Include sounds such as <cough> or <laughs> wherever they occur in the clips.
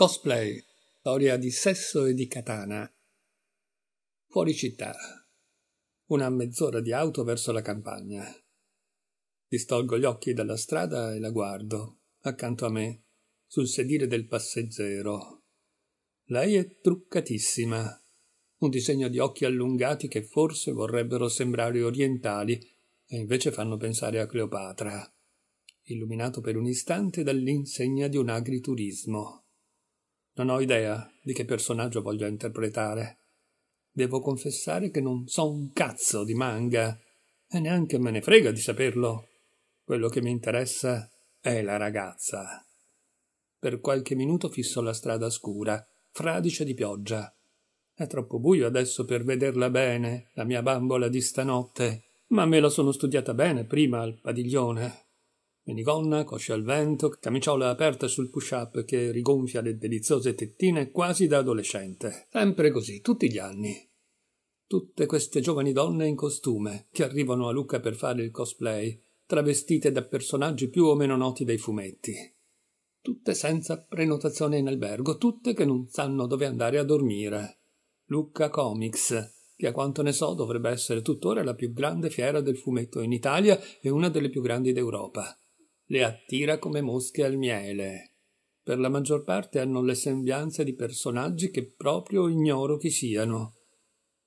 Cosplay, storia di sesso e di katana. Fuori città. Una mezz'ora di auto verso la campagna. Distolgo gli occhi dalla strada e la guardo, accanto a me, sul sedile del passeggero. Lei è truccatissima. Un disegno di occhi allungati che forse vorrebbero sembrare orientali e invece fanno pensare a Cleopatra illuminato per un istante dall'insegna di un agriturismo. Non ho idea di che personaggio voglio interpretare. Devo confessare che non so un cazzo di manga e neanche me ne frega di saperlo. Quello che mi interessa è la ragazza. Per qualche minuto fisso la strada scura, fradicia di pioggia. È troppo buio adesso per vederla bene, la mia bambola di stanotte, ma me la sono studiata bene prima al padiglione. Menigonna, coscia al vento, camiciola aperta sul push-up che rigonfia le deliziose tettine quasi da adolescente. Sempre così, tutti gli anni. Tutte queste giovani donne in costume che arrivano a Lucca per fare il cosplay, travestite da personaggi più o meno noti dei fumetti. Tutte senza prenotazione in albergo, tutte che non sanno dove andare a dormire. Lucca Comics, che a quanto ne so dovrebbe essere tuttora la più grande fiera del fumetto in Italia e una delle più grandi d'Europa le attira come mosche al miele. Per la maggior parte hanno le sembianze di personaggi che proprio ignoro chi siano.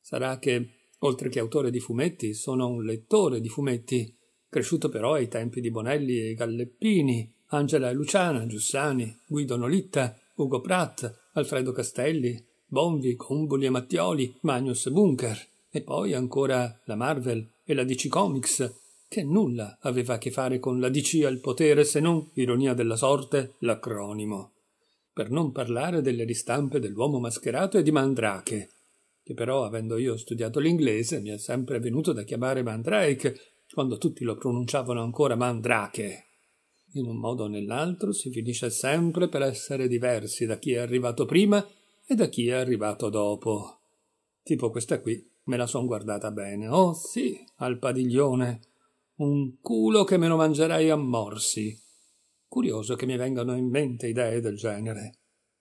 Sarà che, oltre che autore di fumetti, sono un lettore di fumetti, cresciuto però ai tempi di Bonelli e Galleppini, Angela e Luciana, Giussani, Guido Nolitta, Ugo Pratt, Alfredo Castelli, Bonvi, Comboli e Mattioli, Magnus Bunker, e poi ancora la Marvel e la DC Comics, che nulla aveva a che fare con la DC al potere se non, ironia della sorte, l'acronimo. Per non parlare delle ristampe dell'uomo mascherato e di Mandrake, che però, avendo io studiato l'inglese, mi è sempre venuto da chiamare Mandrake, quando tutti lo pronunciavano ancora Mandrake. In un modo o nell'altro si finisce sempre per essere diversi da chi è arrivato prima e da chi è arrivato dopo. Tipo questa qui, me la son guardata bene. Oh sì, al padiglione un culo che me lo mangerei a morsi. Curioso che mi vengano in mente idee del genere.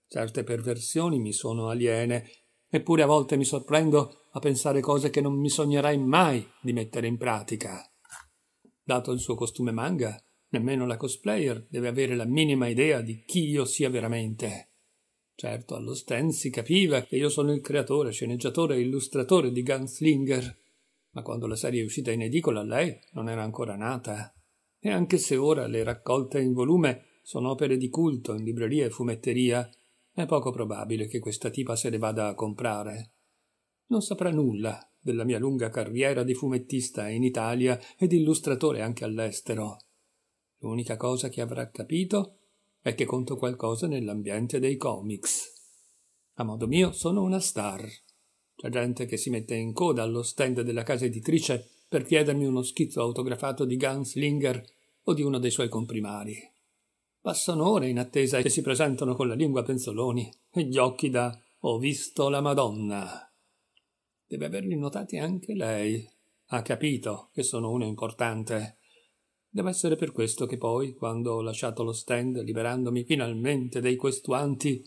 Certe perversioni mi sono aliene, eppure a volte mi sorprendo a pensare cose che non mi sognerei mai di mettere in pratica. Dato il suo costume manga, nemmeno la cosplayer deve avere la minima idea di chi io sia veramente. Certo, allo stand si capiva che io sono il creatore, sceneggiatore e illustratore di Gunslinger, ma quando la serie è uscita in edicola lei non era ancora nata. E anche se ora le raccolte in volume sono opere di culto in libreria e fumetteria, è poco probabile che questa tipa se le vada a comprare. Non saprà nulla della mia lunga carriera di fumettista in Italia ed illustratore anche all'estero. L'unica cosa che avrà capito è che conto qualcosa nell'ambiente dei comics. A modo mio sono una star la gente che si mette in coda allo stand della casa editrice per chiedermi uno schizzo autografato di Ganslinger o di uno dei suoi comprimari. Passano ore in attesa e si presentano con la lingua penzoloni e gli occhi da Ho visto la Madonna. Deve averli notati anche lei. Ha capito che sono uno importante. Deve essere per questo che poi, quando ho lasciato lo stand, liberandomi finalmente dei questuanti,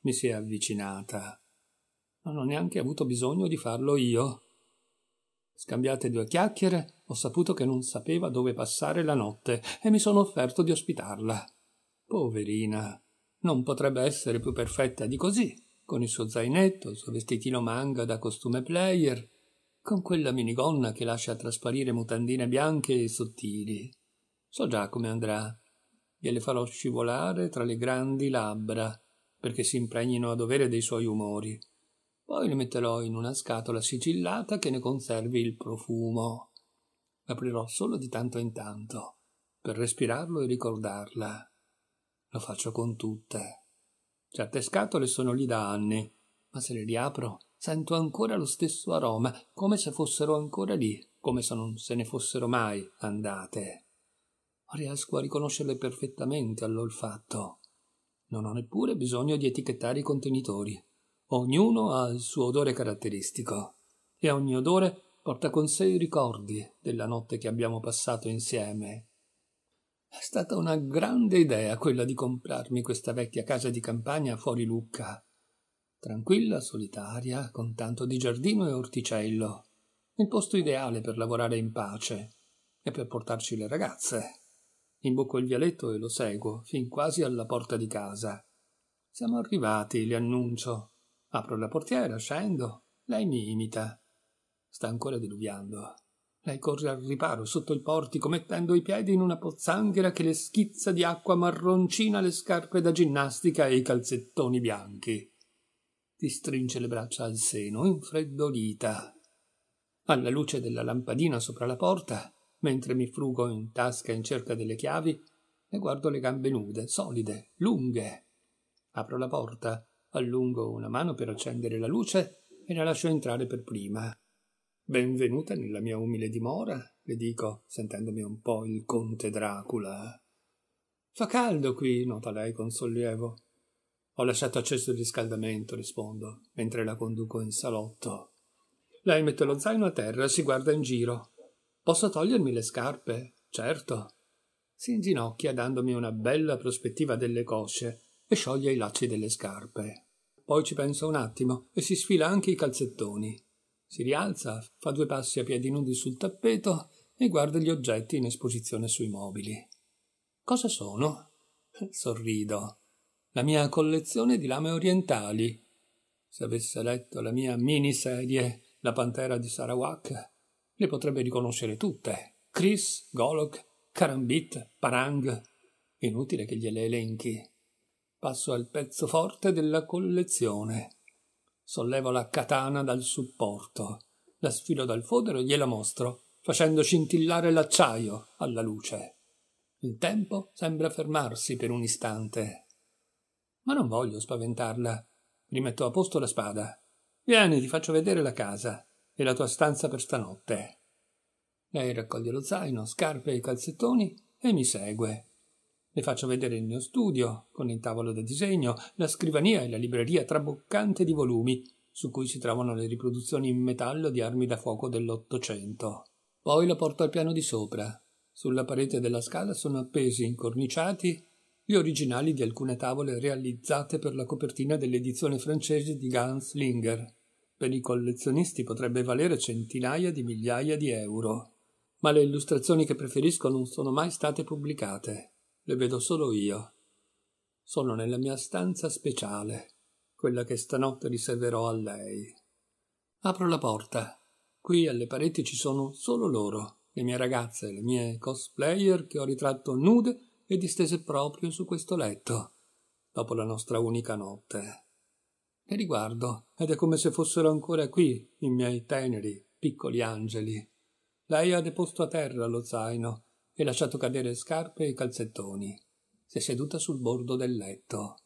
mi si è avvicinata non ho neanche avuto bisogno di farlo io. Scambiate due chiacchiere, ho saputo che non sapeva dove passare la notte e mi sono offerto di ospitarla. Poverina, non potrebbe essere più perfetta di così, con il suo zainetto, il suo vestitino manga da costume player, con quella minigonna che lascia trasparire mutandine bianche e sottili. So già come andrà. Gliele farò scivolare tra le grandi labbra, perché si impregnino a dovere dei suoi umori. Poi le metterò in una scatola sigillata che ne conservi il profumo. L'aprirò solo di tanto in tanto, per respirarlo e ricordarla. Lo faccio con tutte. Certe scatole sono lì da anni, ma se le riapro sento ancora lo stesso aroma, come se fossero ancora lì, come se non se ne fossero mai andate. Riesco a riconoscerle perfettamente all'olfatto. Non ho neppure bisogno di etichettare i contenitori. Ognuno ha il suo odore caratteristico e ogni odore porta con sé i ricordi della notte che abbiamo passato insieme. È stata una grande idea quella di comprarmi questa vecchia casa di campagna fuori Lucca. Tranquilla, solitaria, con tanto di giardino e orticello. Il posto ideale per lavorare in pace e per portarci le ragazze. Imbocco il vialetto e lo seguo, fin quasi alla porta di casa. Siamo arrivati, le annuncio. Apro la portiera, scendo. Lei mi imita. Sta ancora diluviando. Lei corre al riparo sotto il portico, mettendo i piedi in una pozzanghera che le schizza di acqua marroncina le scarpe da ginnastica e i calzettoni bianchi. Ti stringe le braccia al seno, infreddolita. Alla luce della lampadina sopra la porta, mentre mi frugo in tasca in cerca delle chiavi, ne guardo le gambe nude, solide, lunghe. Apro la porta. Allungo una mano per accendere la luce e la lascio entrare per prima. Benvenuta nella mia umile dimora, le dico, sentendomi un po' il conte Dracula. Fa caldo qui, nota lei con sollievo. Ho lasciato acceso il riscaldamento, rispondo, mentre la conduco in salotto. Lei mette lo zaino a terra e si guarda in giro. Posso togliermi le scarpe? Certo. Si inginocchia dandomi una bella prospettiva delle cosce e scioglie i lacci delle scarpe. Poi ci pensa un attimo e si sfila anche i calzettoni. Si rialza, fa due passi a piedi nudi sul tappeto e guarda gli oggetti in esposizione sui mobili. Cosa sono? Sorrido. La mia collezione di lame orientali. Se avesse letto la mia miniserie La pantera di Sarawak, le potrebbe riconoscere tutte. Chris, Golok, Karambit, Parang. Inutile che gliele elenchi. Passo al pezzo forte della collezione. Sollevo la katana dal supporto, la sfilo dal fodero e gliela mostro, facendo scintillare l'acciaio alla luce. Il tempo sembra fermarsi per un istante. Ma non voglio spaventarla. Rimetto a posto la spada. Vieni, ti faccio vedere la casa e la tua stanza per stanotte. Lei raccoglie lo zaino, scarpe e i calzettoni e mi segue. Le faccio vedere il mio studio, con il tavolo da disegno, la scrivania e la libreria traboccante di volumi, su cui si trovano le riproduzioni in metallo di armi da fuoco dell'Ottocento. Poi la porto al piano di sopra. Sulla parete della scala sono appesi, incorniciati, gli originali di alcune tavole realizzate per la copertina dell'edizione francese di Gans Linger. Per i collezionisti potrebbe valere centinaia di migliaia di euro ma le illustrazioni che preferisco non sono mai state pubblicate le vedo solo io. Sono nella mia stanza speciale, quella che stanotte riserverò a lei. Apro la porta. Qui alle pareti ci sono solo loro, le mie ragazze, le mie cosplayer che ho ritratto nude e distese proprio su questo letto, dopo la nostra unica notte. Le riguardo ed è come se fossero ancora qui i miei teneri, piccoli angeli. Lei ha deposto a terra lo zaino e lasciato cadere scarpe e calzettoni. Si è seduta sul bordo del letto.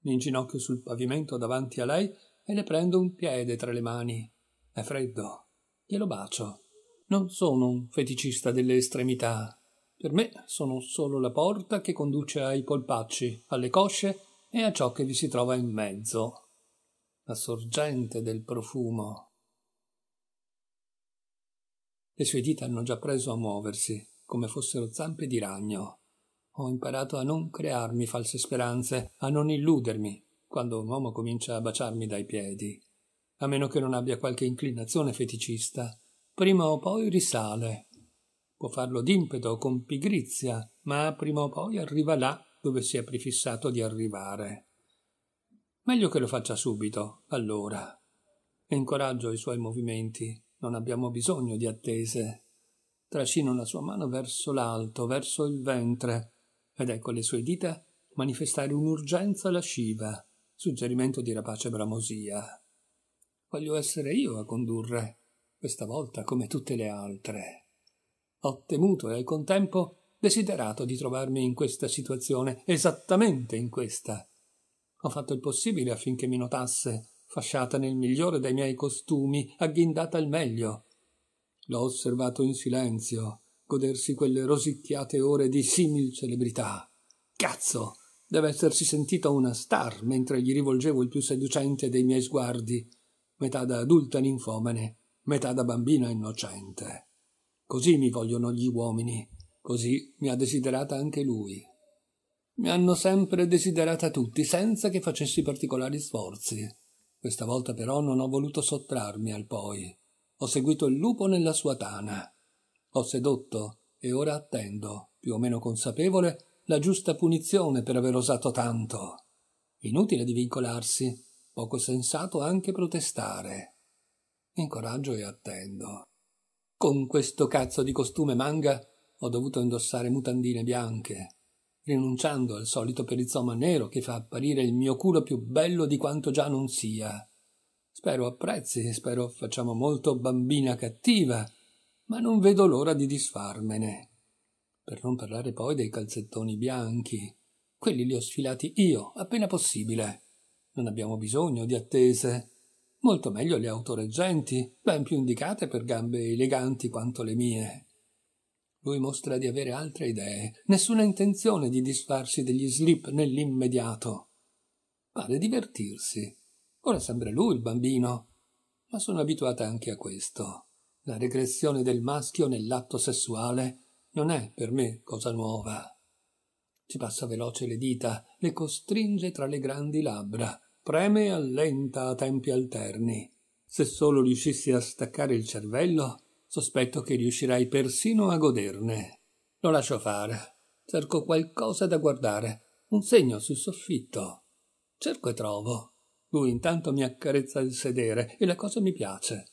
Mi inginocchio sul pavimento davanti a lei e le prendo un piede tra le mani. È freddo. Glielo bacio. Non sono un feticista delle estremità. Per me sono solo la porta che conduce ai polpacci, alle cosce e a ciò che vi si trova in mezzo. La sorgente del profumo. Le sue dita hanno già preso a muoversi come fossero zampe di ragno. Ho imparato a non crearmi false speranze, a non illudermi quando un uomo comincia a baciarmi dai piedi. A meno che non abbia qualche inclinazione feticista, prima o poi risale. Può farlo d'impeto o con pigrizia, ma prima o poi arriva là dove si è prefissato di arrivare. Meglio che lo faccia subito, allora. Incoraggio i suoi movimenti, non abbiamo bisogno di attese trascina la sua mano verso l'alto, verso il ventre, ed ecco le sue dita manifestare un'urgenza lasciva, suggerimento di rapace bramosia. Voglio essere io a condurre, questa volta come tutte le altre. Ho temuto e al contempo desiderato di trovarmi in questa situazione, esattamente in questa. Ho fatto il possibile affinché mi notasse, fasciata nel migliore dei miei costumi, agghindata al meglio, L'ho osservato in silenzio, godersi quelle rosicchiate ore di simil celebrità. Cazzo! Deve essersi sentita una star mentre gli rivolgevo il più seducente dei miei sguardi, metà da adulta ninfomane, metà da bambina innocente. Così mi vogliono gli uomini, così mi ha desiderata anche lui. Mi hanno sempre desiderata tutti, senza che facessi particolari sforzi. Questa volta però non ho voluto sottrarmi al poi. Ho seguito il lupo nella sua tana. Ho sedotto e ora attendo, più o meno consapevole, la giusta punizione per aver osato tanto. Inutile divincolarsi, poco sensato anche protestare. Incoraggio e attendo. Con questo cazzo di costume manga ho dovuto indossare mutandine bianche, rinunciando al solito perizoma nero che fa apparire il mio culo più bello di quanto già non sia. Spero apprezzi, spero facciamo molto bambina cattiva, ma non vedo l'ora di disfarmene. Per non parlare poi dei calzettoni bianchi. Quelli li ho sfilati io, appena possibile. Non abbiamo bisogno di attese. Molto meglio le autoreggenti, ben più indicate per gambe eleganti quanto le mie. Lui mostra di avere altre idee, nessuna intenzione di disfarsi degli slip nell'immediato. Pare divertirsi Ora sembra lui il bambino. Ma sono abituata anche a questo. La regressione del maschio nell'atto sessuale non è per me cosa nuova. Ci passa veloce le dita, le costringe tra le grandi labbra, preme e allenta a tempi alterni. Se solo riuscissi a staccare il cervello, sospetto che riuscirai persino a goderne. Lo lascio fare. Cerco qualcosa da guardare, un segno sul soffitto. Cerco e trovo. Lui intanto mi accarezza il sedere e la cosa mi piace.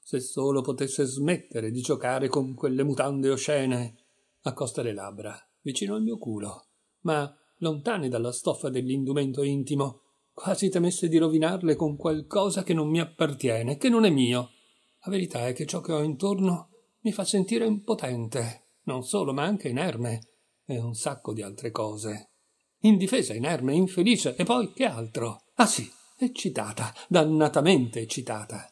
Se solo potesse smettere di giocare con quelle mutande oscene. Accosta le labbra, vicino al mio culo, ma lontane dalla stoffa dell'indumento intimo, quasi temesse di rovinarle con qualcosa che non mi appartiene, che non è mio. La verità è che ciò che ho intorno mi fa sentire impotente, non solo, ma anche inerme, e un sacco di altre cose. Indifesa, inerme, infelice, e poi che altro? Ah sì, eccitata, dannatamente eccitata.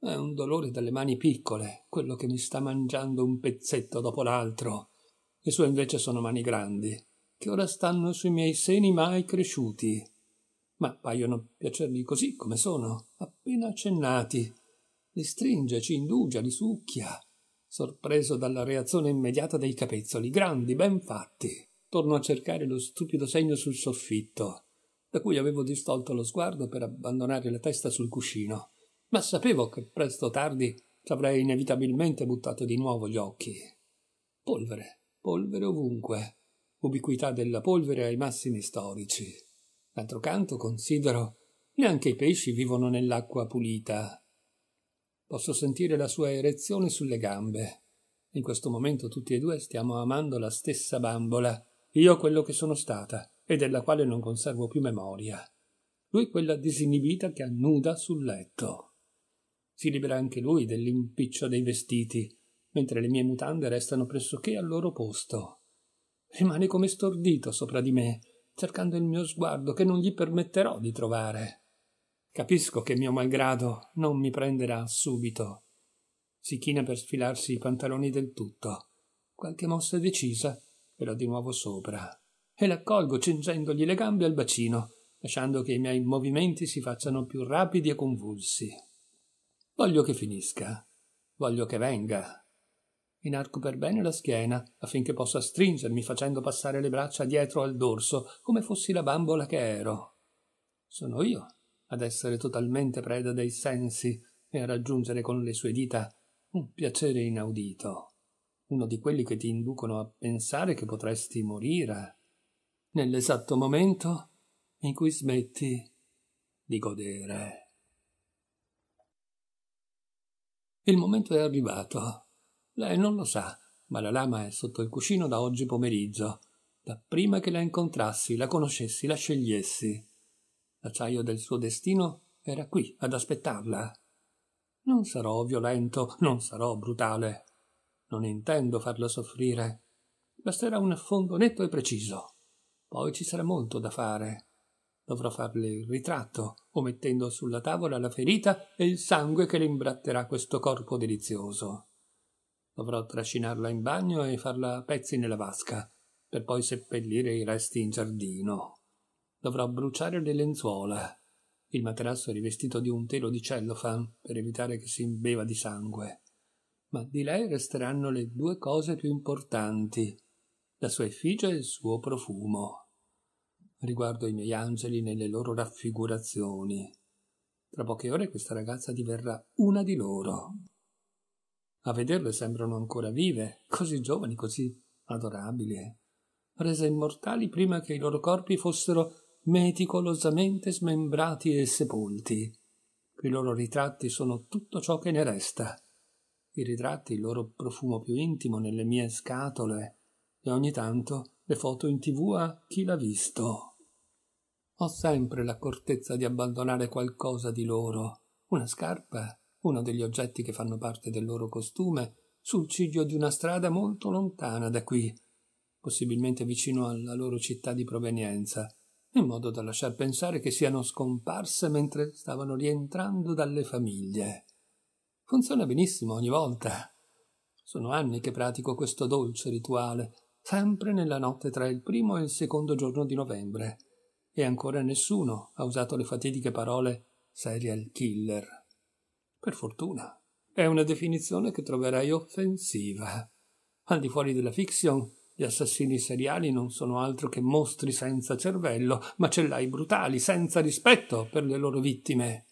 È un dolore dalle mani piccole, quello che mi sta mangiando un pezzetto dopo l'altro. Le sue invece sono mani grandi, che ora stanno sui miei seni mai cresciuti. Ma paiono piacergli così come sono, appena accennati. Li stringe, ci indugia, li succhia. Sorpreso dalla reazione immediata dei capezzoli, grandi, ben fatti. Torno a cercare lo stupido segno sul soffitto da cui avevo distolto lo sguardo per abbandonare la testa sul cuscino, ma sapevo che presto o tardi ci avrei inevitabilmente buttato di nuovo gli occhi. Polvere, polvere ovunque, ubiquità della polvere ai massimi storici. D'altro canto, considero, neanche i pesci vivono nell'acqua pulita. Posso sentire la sua erezione sulle gambe. In questo momento tutti e due stiamo amando la stessa bambola, io quello che sono stata, e della quale non conservo più memoria. Lui quella disinibita che annuda sul letto. Si libera anche lui dell'impiccio dei vestiti, mentre le mie mutande restano pressoché al loro posto. Rimane come stordito sopra di me, cercando il mio sguardo che non gli permetterò di trovare. Capisco che mio malgrado non mi prenderà subito. Si china per sfilarsi i pantaloni del tutto. Qualche mossa decisa però di nuovo sopra e l'accolgo cingendogli le gambe al bacino, lasciando che i miei movimenti si facciano più rapidi e convulsi. Voglio che finisca. Voglio che venga. Inarco per bene la schiena affinché possa stringermi facendo passare le braccia dietro al dorso come fossi la bambola che ero. Sono io ad essere totalmente preda dei sensi e a raggiungere con le sue dita un piacere inaudito, uno di quelli che ti inducono a pensare che potresti morire nell'esatto momento in cui smetti di godere. Il momento è arrivato. Lei non lo sa, ma la lama è sotto il cuscino da oggi pomeriggio, da prima che la incontrassi, la conoscessi, la scegliessi. L'acciaio del suo destino era qui ad aspettarla. Non sarò violento, non sarò brutale. Non intendo farla soffrire. Basterà un affondo netto e preciso. Poi ci sarà molto da fare. Dovrò farle il ritratto, omettendo sulla tavola la ferita e il sangue che le imbratterà questo corpo delizioso. Dovrò trascinarla in bagno e farla a pezzi nella vasca, per poi seppellire i resti in giardino. Dovrò bruciare le lenzuola. Il materasso rivestito di un telo di cellofan per evitare che si imbeva di sangue. Ma di lei resteranno le due cose più importanti la sua effigie e il suo profumo. Riguardo i miei angeli nelle loro raffigurazioni. Tra poche ore questa ragazza diverrà una di loro. A vederle sembrano ancora vive, così giovani, così adorabili, rese immortali prima che i loro corpi fossero meticolosamente smembrati e sepolti. I loro ritratti sono tutto ciò che ne resta. I ritratti, il loro profumo più intimo nelle mie scatole, e ogni tanto le foto in tv a chi l'ha visto. Ho sempre l'accortezza di abbandonare qualcosa di loro, una scarpa, uno degli oggetti che fanno parte del loro costume, sul ciglio di una strada molto lontana da qui, possibilmente vicino alla loro città di provenienza, in modo da lasciar pensare che siano scomparse mentre stavano rientrando dalle famiglie. Funziona benissimo ogni volta. Sono anni che pratico questo dolce rituale sempre nella notte tra il primo e il secondo giorno di novembre, e ancora nessuno ha usato le fatidiche parole serial killer. Per fortuna, è una definizione che troverai offensiva. Al di fuori della fiction, gli assassini seriali non sono altro che mostri senza cervello, macellai brutali, senza rispetto per le loro vittime.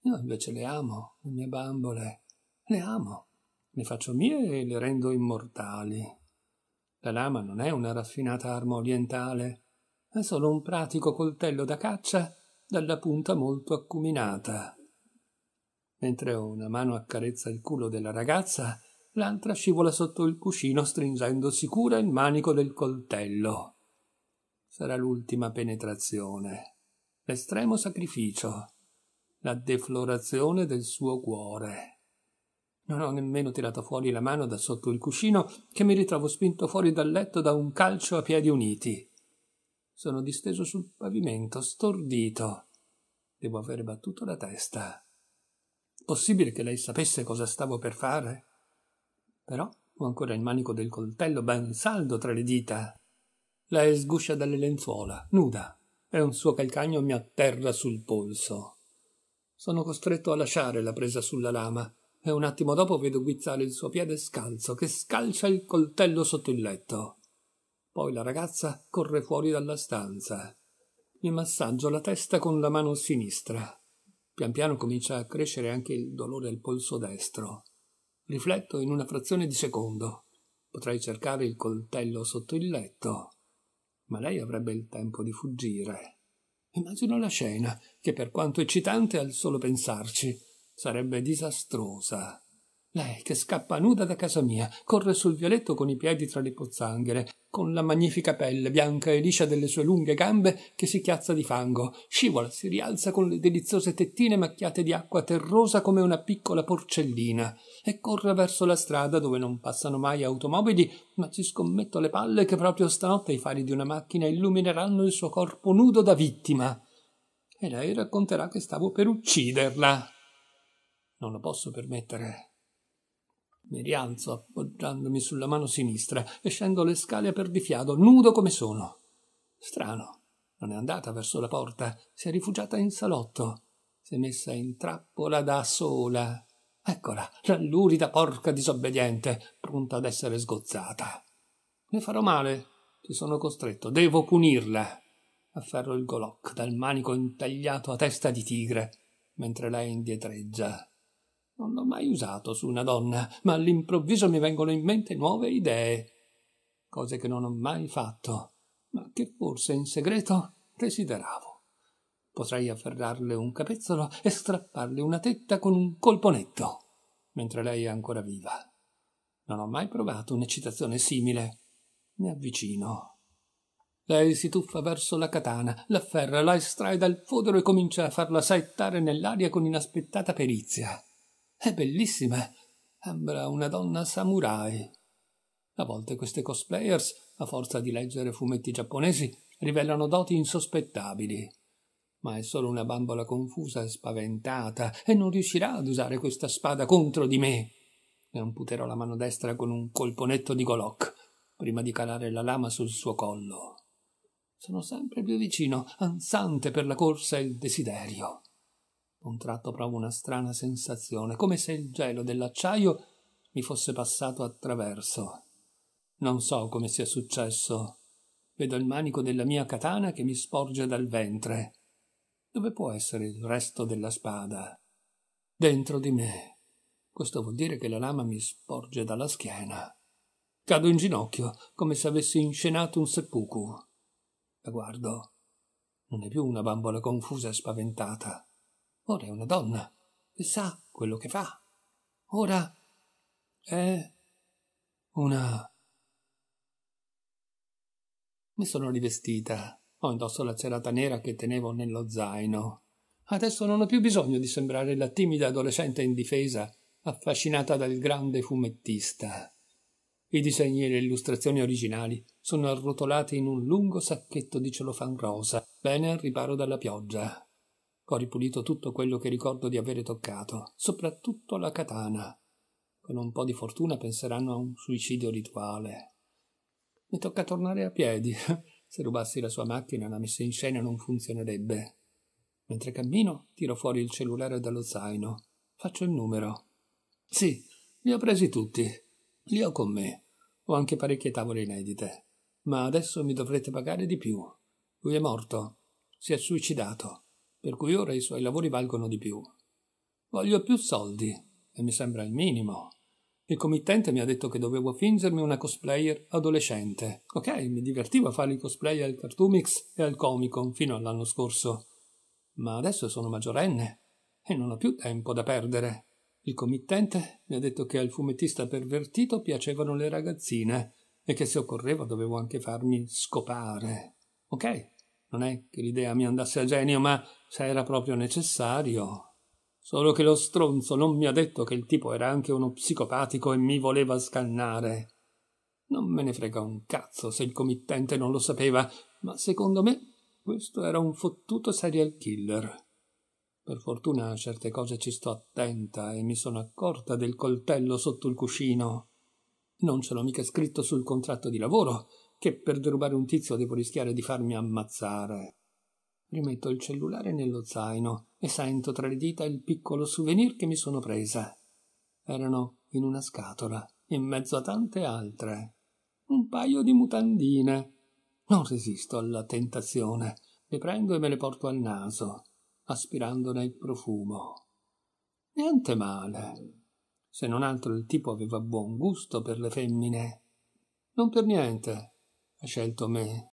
Io invece le amo, le mie bambole. Le amo. Le faccio mie e le rendo immortali. La lama non è una raffinata arma orientale, è solo un pratico coltello da caccia dalla punta molto accuminata. Mentre una mano accarezza il culo della ragazza, l'altra scivola sotto il cuscino stringendosi cura il manico del coltello. Sarà l'ultima penetrazione, l'estremo sacrificio, la deflorazione del suo cuore. Non ho nemmeno tirato fuori la mano da sotto il cuscino che mi ritrovo spinto fuori dal letto da un calcio a piedi uniti. Sono disteso sul pavimento, stordito. Devo aver battuto la testa. Possibile che lei sapesse cosa stavo per fare? Però ho ancora il manico del coltello ben saldo tra le dita. Lei sguscia dalle lenzuola, nuda, e un suo calcagno mi atterra sul polso. Sono costretto a lasciare la presa sulla lama e un attimo dopo vedo guizzare il suo piede scalzo che scalcia il coltello sotto il letto. Poi la ragazza corre fuori dalla stanza. Mi massaggio la testa con la mano sinistra. Pian piano comincia a crescere anche il dolore al polso destro. Rifletto in una frazione di secondo. Potrei cercare il coltello sotto il letto. Ma lei avrebbe il tempo di fuggire. Immagino la scena, che per quanto eccitante al solo pensarci Sarebbe disastrosa. Lei che scappa nuda da casa mia, corre sul violetto con i piedi tra le pozzanghere, con la magnifica pelle bianca e liscia delle sue lunghe gambe che si chiazza di fango, scivola, si rialza con le deliziose tettine macchiate di acqua terrosa come una piccola porcellina e corre verso la strada dove non passano mai automobili, ma ci scommetto le palle che proprio stanotte i fari di una macchina illumineranno il suo corpo nudo da vittima. E lei racconterà che stavo per ucciderla. Non lo posso permettere. Mi rialzo appoggiandomi sulla mano sinistra e scendo le scale per di fiato, nudo come sono. Strano. Non è andata verso la porta, si è rifugiata in salotto. Si è messa in trappola da sola. Eccola, la lurida porca disobbediente, pronta ad essere sgozzata. Ne farò male. Ci sono costretto. Devo punirla. Afferro il golok dal manico intagliato a testa di tigre, mentre lei indietreggia. Non l'ho mai usato su una donna, ma all'improvviso mi vengono in mente nuove idee, cose che non ho mai fatto, ma che forse in segreto desideravo. Potrei afferrarle un capezzolo e strapparle una tetta con un colponetto, mentre lei è ancora viva. Non ho mai provato un'eccitazione simile. Mi avvicino. Lei si tuffa verso la katana, l'afferra, la estrae dal fodero e comincia a farla saettare nell'aria con inaspettata perizia. È bellissima, sembra una donna samurai. A volte queste cosplayers, a forza di leggere fumetti giapponesi, rivelano doti insospettabili. Ma è solo una bambola confusa e spaventata e non riuscirà ad usare questa spada contro di me. Le amputerò la mano destra con un colponetto di Golok prima di calare la lama sul suo collo. Sono sempre più vicino, ansante per la corsa e il desiderio un tratto provo una strana sensazione, come se il gelo dell'acciaio mi fosse passato attraverso. Non so come sia successo. Vedo il manico della mia katana che mi sporge dal ventre. Dove può essere il resto della spada? Dentro di me. Questo vuol dire che la lama mi sporge dalla schiena. Cado in ginocchio, come se avessi inscenato un seppuku. La guardo. Non è più una bambola confusa e spaventata Ora è una donna e sa quello che fa. Ora è una... Mi sono rivestita. Ho indosso la cerata nera che tenevo nello zaino. Adesso non ho più bisogno di sembrare la timida adolescente indifesa, affascinata dal grande fumettista. I disegni e le illustrazioni originali sono arrotolati in un lungo sacchetto di celofan rosa, bene al riparo dalla pioggia, ho ripulito tutto quello che ricordo di avere toccato, soprattutto la katana. Con un po' di fortuna penseranno a un suicidio rituale. Mi tocca tornare a piedi. <laughs> Se rubassi la sua macchina, la messa in scena non funzionerebbe. Mentre cammino, tiro fuori il cellulare dallo zaino. Faccio il numero. Sì, li ho presi tutti. Li ho con me. Ho anche parecchie tavole inedite. Ma adesso mi dovrete pagare di più. Lui è morto. Si è suicidato per cui ora i suoi lavori valgono di più. Voglio più soldi, e mi sembra il minimo. Il committente mi ha detto che dovevo fingermi una cosplayer adolescente. Ok, mi divertivo a fare i cosplay al Cartoomix e al Comicon fino all'anno scorso. Ma adesso sono maggiorenne e non ho più tempo da perdere. Il committente mi ha detto che al fumettista pervertito piacevano le ragazzine e che se occorreva dovevo anche farmi scopare. Ok, non è che l'idea mi andasse a genio, ma se era proprio necessario. Solo che lo stronzo non mi ha detto che il tipo era anche uno psicopatico e mi voleva scannare. Non me ne frega un cazzo se il committente non lo sapeva, ma secondo me questo era un fottuto serial killer. Per fortuna a certe cose ci sto attenta e mi sono accorta del coltello sotto il cuscino. Non ce l'ho mica scritto sul contratto di lavoro, che per derubare un tizio devo rischiare di farmi ammazzare. Rimetto il cellulare nello zaino e sento tra le dita il piccolo souvenir che mi sono presa. Erano in una scatola, in mezzo a tante altre. Un paio di mutandine. Non resisto alla tentazione. Le prendo e me le porto al naso, aspirandone il profumo. Niente male. Se non altro il tipo aveva buon gusto per le femmine. Non per niente ha scelto me